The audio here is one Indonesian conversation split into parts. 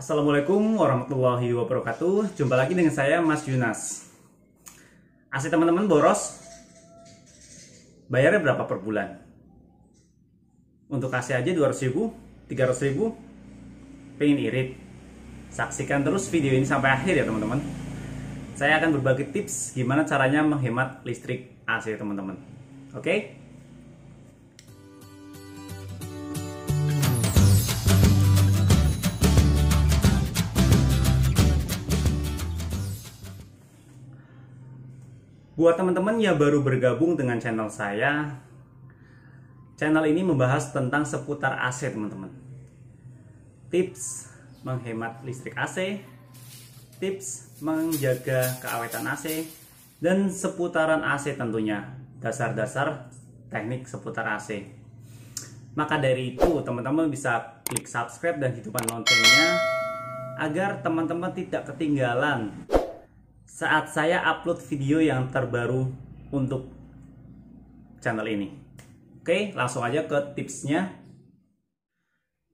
Assalamualaikum warahmatullahi wabarakatuh. Jumpa lagi dengan saya Mas Yunas. Asli teman-teman boros. Bayarnya berapa per bulan? Untuk kasih aja 200 ribu, 300 ribu. Pengen irit? Saksikan terus video ini sampai akhir ya teman-teman. Saya akan berbagi tips gimana caranya menghemat listrik AC teman-teman. Oke? Okay? Buat teman-teman yang baru bergabung dengan channel saya, channel ini membahas tentang seputar AC teman-teman. Tips menghemat listrik AC, tips menjaga keawetan AC, dan seputaran AC tentunya, dasar-dasar teknik seputar AC. Maka dari itu teman-teman bisa klik subscribe dan hidupkan loncengnya agar teman-teman tidak ketinggalan saat saya upload video yang terbaru untuk channel ini. Oke, langsung aja ke tipsnya.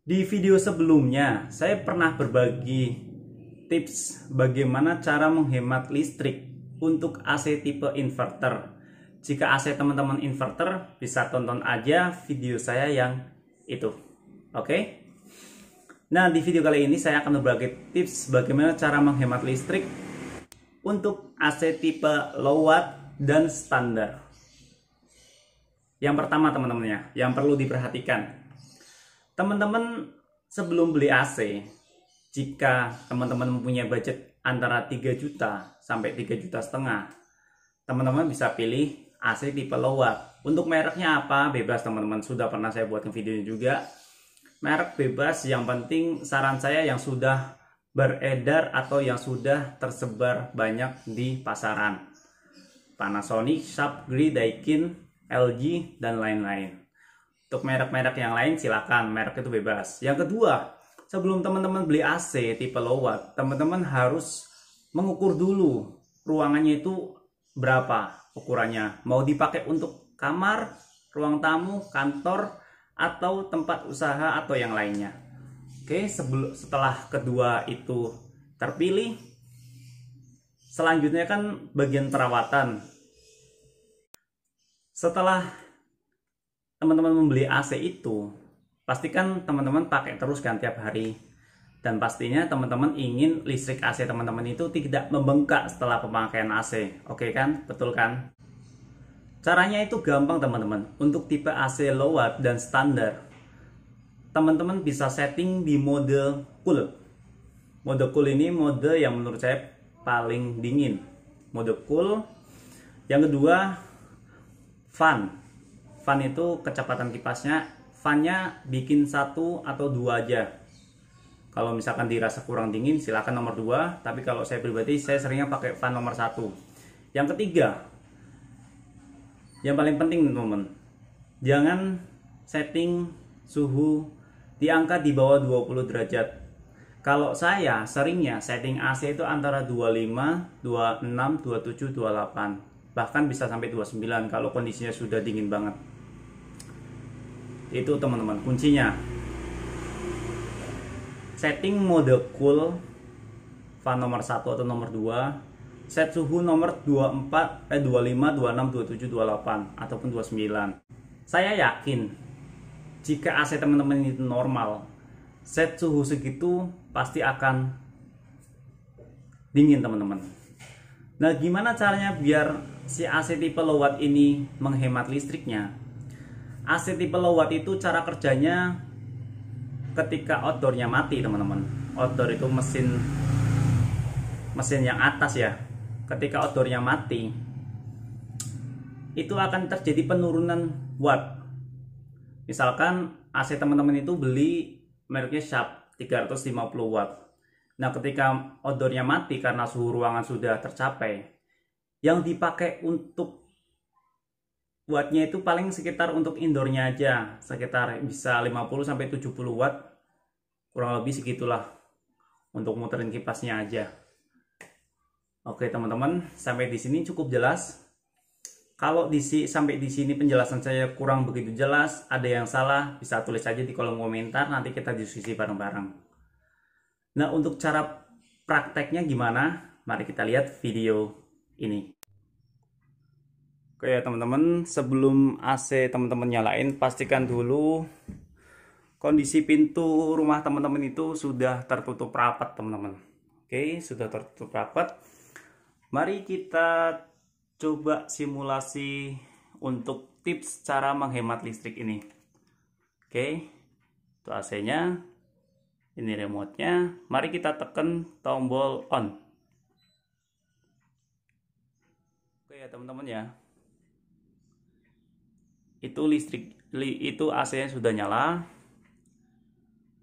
Di video sebelumnya, saya pernah berbagi tips bagaimana cara menghemat listrik untuk AC tipe inverter. Jika AC teman-teman inverter, bisa tonton aja video saya yang itu. Oke? Nah, di video kali ini saya akan berbagi tips bagaimana cara menghemat listrik untuk AC tipe low watt dan standar. Yang pertama teman-teman ya, yang perlu diperhatikan. Teman-teman sebelum beli AC, jika teman-teman mempunyai budget antara 3 juta sampai 3 juta setengah, teman-teman bisa pilih AC tipe low watt. Untuk mereknya apa? Bebas teman-teman, sudah pernah saya buatkan videonya juga. Merek bebas, yang penting saran saya yang sudah beredar atau yang sudah tersebar banyak di pasaran. Panasonic, Sharp, Gree, Daikin, LG, dan lain-lain. Untuk merek-merek yang lain silakan, merek itu bebas. Yang kedua, sebelum teman-teman beli AC tipe low watt, teman-teman harus mengukur dulu ruangannya itu berapa ukurannya. Mau dipakai untuk kamar, ruang tamu, kantor, atau tempat usaha atau yang lainnya. Oke, sebelum setelah kedua itu terpilih, selanjutnya kan bagian perawatan. Setelah teman-teman membeli AC itu, pastikan teman-teman pakai terus kan tiap hari. Dan pastinya teman-teman ingin listrik AC teman-teman itu tidak membengkak setelah pemakaian AC. Oke kan? Betul kan? Caranya itu gampang teman-teman. Untuk tipe AC low watt dan standar, teman-teman bisa setting di mode cool. Mode cool ini mode yang menurut saya paling dingin. Mode cool. Yang kedua, fan. Fan itu kecepatan kipasnya. Fannya bikin satu atau dua aja. Kalau misalkan dirasa kurang dingin, silakan nomor dua. Tapi kalau saya pribadi, saya seringnya pakai fan nomor satu. Yang ketiga, yang paling penting teman-teman, jangan setting suhu diangkat di bawah 20 derajat. Kalau saya seringnya setting AC itu antara 25, 26, 27, 28. Bahkan bisa sampai 29 kalau kondisinya sudah dingin banget. Itu teman-teman kuncinya. Setting mode cool fan nomor 1 atau nomor 2 set suhu nomor 24 eh 25 26 27 28 ataupun 29 saya yakin jika AC teman-teman ini normal set suhu segitu pasti akan dingin teman-teman nah gimana caranya biar si AC tipe low watt ini menghemat listriknya AC tipe low watt itu cara kerjanya ketika outdoornya mati teman-teman outdoor itu mesin mesin yang atas ya ketika outdoornya mati itu akan terjadi penurunan watt Misalkan AC teman-teman itu beli mereknya Sharp 350 watt. Nah, ketika outdoornya mati karena suhu ruangan sudah tercapai, yang dipakai untuk wattnya itu paling sekitar untuk indoornya aja, sekitar bisa 50 sampai 70 watt, kurang lebih segitulah untuk muterin kipasnya aja. Oke teman-teman, sampai di sini cukup jelas. Kalau di sampai di sini penjelasan saya kurang begitu jelas, ada yang salah, bisa tulis saja di kolom komentar, nanti kita diskusi bareng-bareng. Nah, untuk cara prakteknya gimana? Mari kita lihat video ini. Oke ya teman-teman, sebelum AC teman-teman nyalain, pastikan dulu kondisi pintu rumah teman-teman itu sudah tertutup rapat teman-teman. Oke, sudah tertutup rapat. Mari kita coba simulasi untuk tips cara menghemat listrik ini oke itu AC nya ini remote nya mari kita tekan tombol on oke ya teman-teman ya itu listrik itu AC nya sudah nyala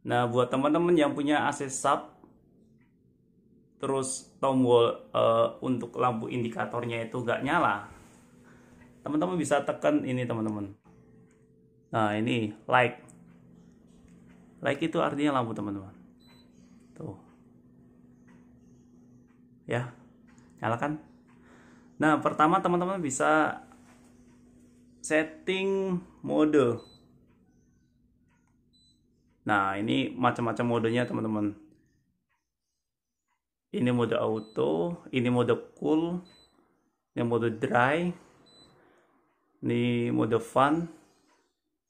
nah buat teman-teman yang punya AC sub terus tombol uh, untuk lampu indikatornya itu gak nyala teman-teman bisa tekan ini teman-teman nah ini like like itu artinya lampu teman-teman tuh ya nyalakan nah pertama teman-teman bisa setting mode nah ini macam-macam modenya teman-teman ini mode auto ini mode cool ini mode dry ini mode fun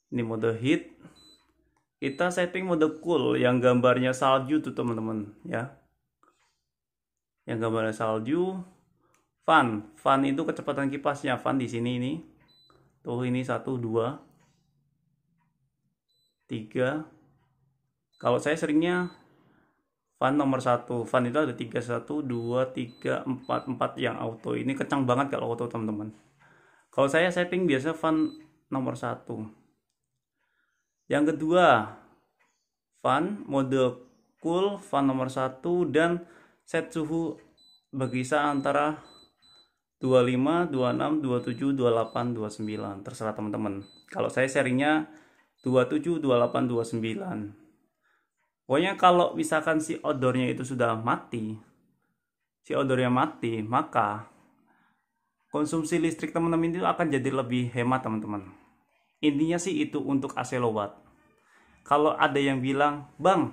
ini mode heat kita setting mode cool yang gambarnya salju tuh teman-teman ya yang gambarnya salju fun fun itu kecepatan kipasnya fun di sini ini tuh ini satu dua tiga kalau saya seringnya Fan nomor satu fan itu ada tiga satu dua tiga empat empat yang auto ini kencang banget kalau auto teman-teman kalau saya setting biasa fan nomor satu yang kedua fan mode cool fan nomor satu dan set suhu berkisar antara 25, 26, 27, 28, 29 terserah teman-teman kalau saya seringnya 27, 28, 29 Pokoknya kalau misalkan si odornya itu sudah mati, si odornya mati, maka konsumsi listrik teman-teman itu akan jadi lebih hemat teman-teman. Intinya sih itu untuk AC low watt. Kalau ada yang bilang, bang,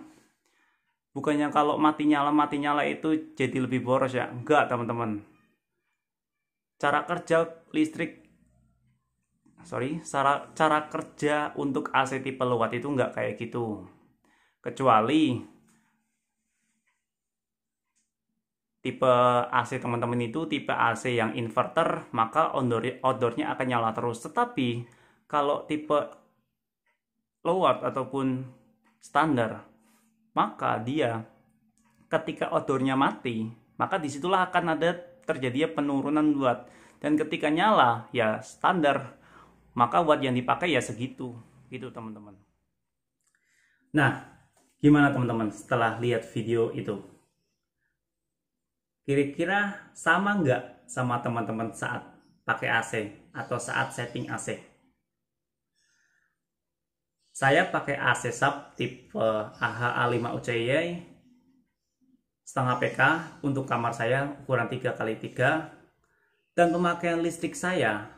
bukannya kalau mati nyala mati nyala itu jadi lebih boros ya? Enggak teman-teman. Cara kerja listrik sorry cara cara kerja untuk AC tipe low watt itu enggak kayak gitu kecuali tipe AC teman-teman itu tipe AC yang inverter maka outdoor outdoornya akan nyala terus tetapi kalau tipe low watt ataupun standar maka dia ketika outdoornya mati maka disitulah akan ada terjadinya penurunan watt dan ketika nyala ya standar maka watt yang dipakai ya segitu gitu teman-teman nah Gimana teman-teman setelah lihat video itu? Kira-kira sama nggak sama teman-teman saat pakai AC atau saat setting AC? Saya pakai AC sub tipe AHA5UCY setengah PK untuk kamar saya ukuran 3x3 dan pemakaian listrik saya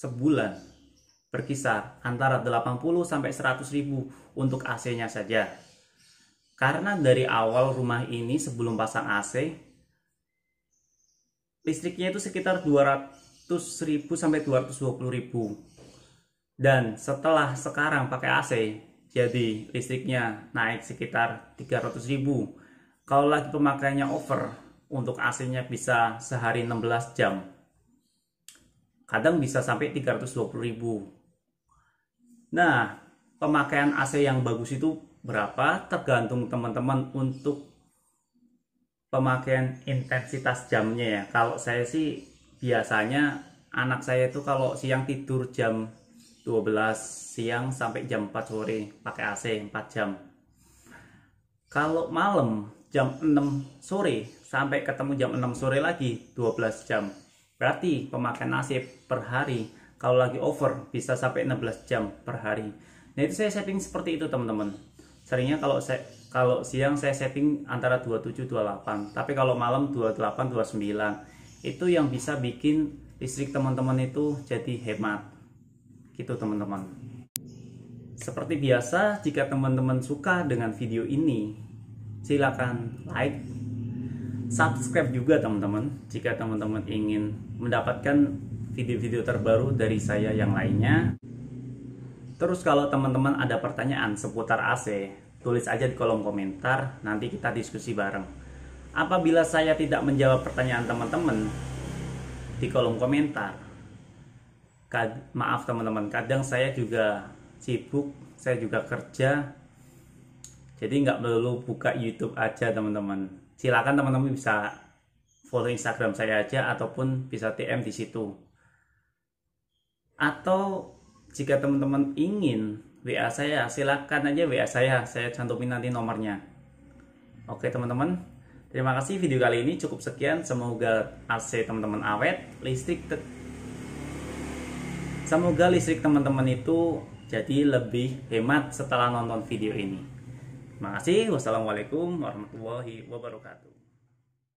sebulan berkisar antara 80 sampai 100 ribu untuk AC-nya saja. Karena dari awal rumah ini sebelum pasang AC listriknya itu sekitar 200.000 sampai 220.000. Dan setelah sekarang pakai AC jadi listriknya naik sekitar 300.000. Kalau lagi pemakaiannya over untuk AC-nya bisa sehari 16 jam. Kadang bisa sampai 320.000. Nah, pemakaian AC yang bagus itu berapa tergantung teman-teman untuk pemakaian intensitas jamnya ya kalau saya sih biasanya anak saya itu kalau siang tidur jam 12 siang sampai jam 4 sore pakai AC 4 jam kalau malam jam 6 sore sampai ketemu jam 6 sore lagi 12 jam berarti pemakaian AC per hari kalau lagi over bisa sampai 16 jam per hari nah itu saya setting seperti itu teman-teman seringnya kalau saya kalau siang saya setting antara 27 28 tapi kalau malam 28 29 itu yang bisa bikin listrik teman-teman itu jadi hemat gitu teman-teman seperti biasa jika teman-teman suka dengan video ini silakan like subscribe juga teman-teman jika teman-teman ingin mendapatkan video-video terbaru dari saya yang lainnya Terus kalau teman-teman ada pertanyaan seputar AC, tulis aja di kolom komentar, nanti kita diskusi bareng. Apabila saya tidak menjawab pertanyaan teman-teman di kolom komentar, maaf teman-teman, kadang saya juga sibuk, saya juga kerja, jadi nggak perlu buka YouTube aja teman-teman. Silakan teman-teman bisa follow Instagram saya aja ataupun bisa TM di situ. Atau jika teman-teman ingin WA saya, silahkan aja WA saya. Saya cantumin nanti nomornya. Oke teman-teman, terima kasih video kali ini cukup sekian. Semoga AC teman-teman awet, listrik Semoga listrik teman-teman itu jadi lebih hemat setelah nonton video ini. Terima kasih. Wassalamualaikum warahmatullahi wabarakatuh.